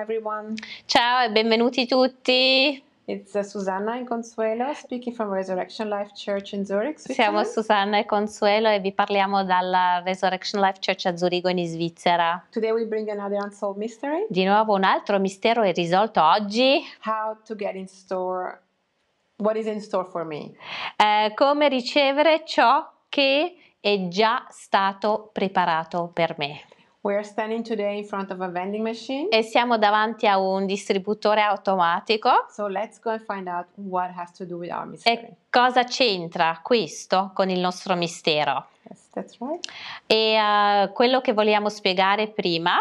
everyone. Ciao e benvenuti tutti. It's uh, Susanna e Consuelo speaking from Resurrection Life Church in Zurich. Siamo Susanna e Consuelo e vi parliamo dalla Resurrection Life Church a Zurigo in Svizzera. Today we bring another unsolved mystery. Di nuovo un altro mistero è risolto oggi. How to get in store what is in store for me. Eh, come ricevere ciò che è già stato preparato per me. E siamo davanti a un distributore automatico. So e cosa c'entra questo con il nostro mistero? Yes, right. E uh, quello che vogliamo spiegare prima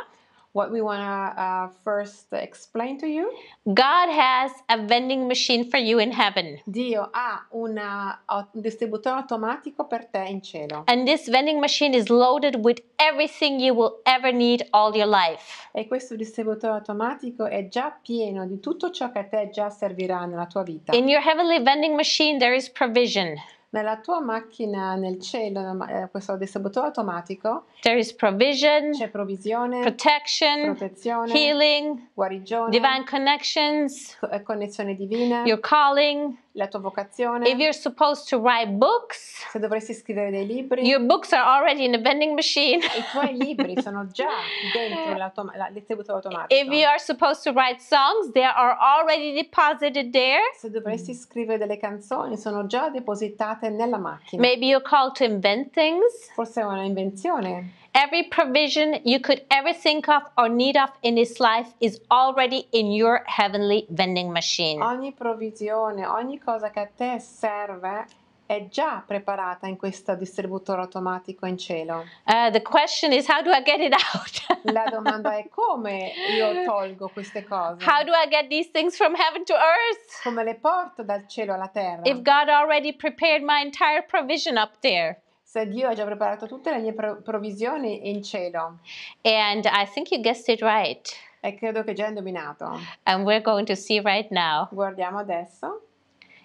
what we want to uh, first explain to you. God has a vending machine for you in heaven. Dio ha una, un distributore automatico per te in cielo. And this vending machine is loaded with everything you will ever need all your life. E questo distributore automatico è già pieno di tutto ciò che a te già servirà nella tua vita. In your heavenly vending machine there is provision. nella tua macchina nel cielo, eh, questo distributore automatico, there is provision, c'è provvisione, protection, protezione, healing, guarigione, divine connections, eh, connessione divina, your calling, la tua vocazione. If you're supposed to write books, se dovresti scrivere dei libri, your books are already in the vending machine. I tuoi libri sono già dentro il distributore automatico. If you are supposed to write songs, they are already deposited there. Se dovresti scrivere delle canzoni, sono già depositate nella macchina. Maybe you're called to invent things. Forse è una invenzione. Every provision you could ever think of or need of in this life is already in your heavenly vending machine. Ogni provvisione, ogni cosa che a te serve è già preparata in questo distributore automatico in cielo. Uh, the question is how do I get it out? La domanda è come io tolgo queste cose? How do I get these things from heaven to earth? Come le porto dal cielo alla terra? If God already prepared my entire provision up there. So Dio ha già preparato tutte le mie provisioni in cielo. And I think you guessed it right. E credo che già indovinato. And we're going to see right now. Guardiamo adesso.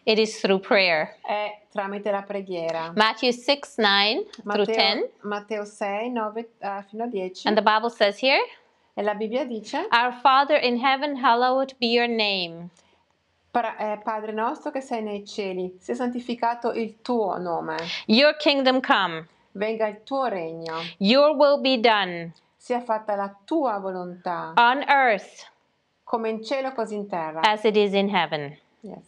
It is through prayer. È tramite la preghiera. Matthew 6, 9 Matteo, through 10. Matteo 6, 9 uh, fino a 10. And the Bible says here. E la Bibbia dice. Our Father in heaven, hallowed be your name. Eh, Padre nostro che sei nei cieli, sia santificato il tuo nome. Your kingdom come. Venga il tuo regno. Your will be done. Sia fatta la tua volontà. On earth. Come in cielo così in terra. As it is in heaven. Yes.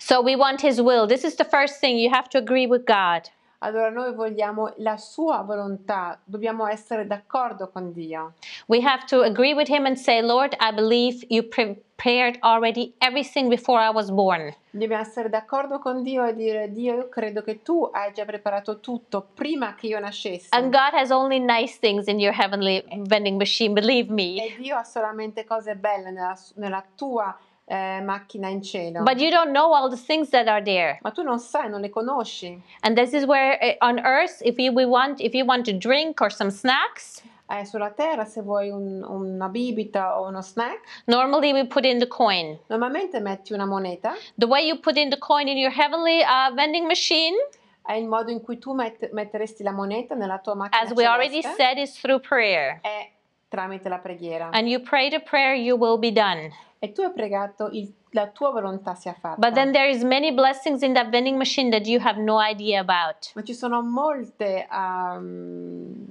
So we want his will. This is the first thing you have to agree with God. Allora noi vogliamo la sua volontà, dobbiamo essere d'accordo con Dio. We have to agree with him and say, Lord, I believe you prepared already everything before I was born. Dobbiamo essere d'accordo con Dio e dire, Dio, io credo che tu hai già preparato tutto prima che io nascessi. And God has only nice things in your heavenly vending machine, believe me. E Dio ha solamente cose belle nella, nella tua eh, macchina in cielo. But you don't know all the things that are there. Ma tu non sai, non le conosci. And this is where eh, on earth if you we want if you want to drink or some snacks eh, sulla terra se vuoi un, una bibita o uno snack. Normally we put in the coin. Normalmente metti una moneta. The way you put in the coin in your heavenly uh, vending machine. È il modo in cui tu met metteresti la moneta nella tua macchina. As we celeste. already said, is through prayer. È tramite la preghiera. And you pray the prayer, you will be done. E tu hai pregato il la tua volontà sia fatta. But then there is many blessings in that vending machine that you have no idea about. Ma ci sono molte um,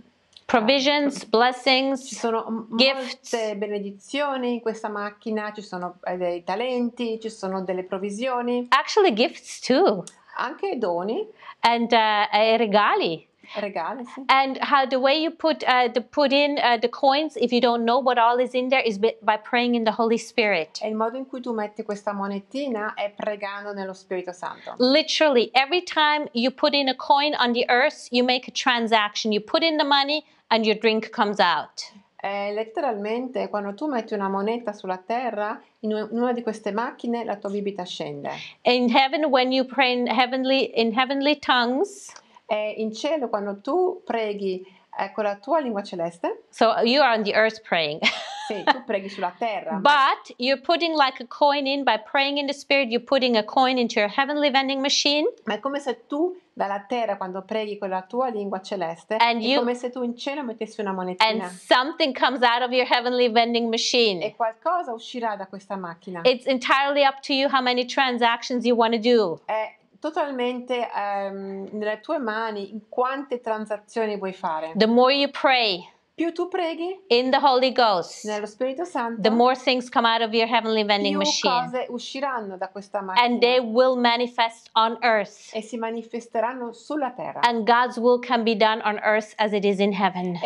provisions, blessings, ci sono gifts. molte benedizioni in questa macchina, ci sono eh, dei talenti, ci sono delle provvisioni, Actually, gifts too, anche doni, and uh, regali. regali, sì. And how the way you put uh, the put in uh, the coins, if you don't know what all is in there, is by praying in the Holy Spirit. E il modo in cui tu metti questa monetina è pregando nello Spirito Santo. Literally, every time you put in a coin on the earth, you make a transaction. You put in the money, and your drink comes out. Eh, letteralmente, quando tu metti una moneta sulla terra, in una di queste macchine la tua bibita scende. In heaven, when you pray in heavenly, in heavenly tongues, E in cielo, quando tu preghi eh, con la tua lingua celeste, so you are on the earth praying. Sì, tu preghi sulla terra. But you're putting like a coin in by praying in the spirit, you're putting a coin into your heavenly vending machine. Ma è come se tu dalla terra quando preghi con la tua lingua celeste and è you, come se tu in cielo mettessi una monetina. And something comes out of your heavenly vending machine. E qualcosa uscirà da questa macchina. It's entirely up to you how many transactions you want to do. È totalmente um, nelle tue mani quante transazioni vuoi fare. The more you pray Più tu preghi in the Holy Ghost, nello Spirito Santo, the more things come out of your heavenly vending machine. cose usciranno da questa macchina. And they will manifest on earth. E si manifesteranno sulla terra. And God's will can be done on earth as it is in heaven.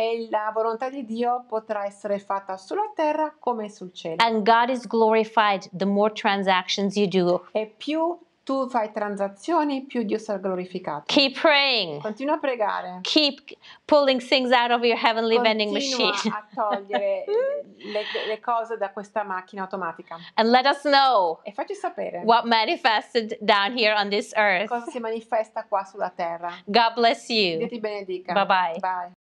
And God is glorified the more transactions you do. E più tu fai transazioni, più Dio sarà glorificato. Keep praying. Continua a pregare. Keep pulling things out of your heavenly Continua vending machine. a togliere le, le, cose da questa macchina automatica. And let us know. E facci sapere. What manifested down here on this earth. Cosa si manifesta qua sulla terra. God bless you. Dio ti benedica. Bye bye. Bye.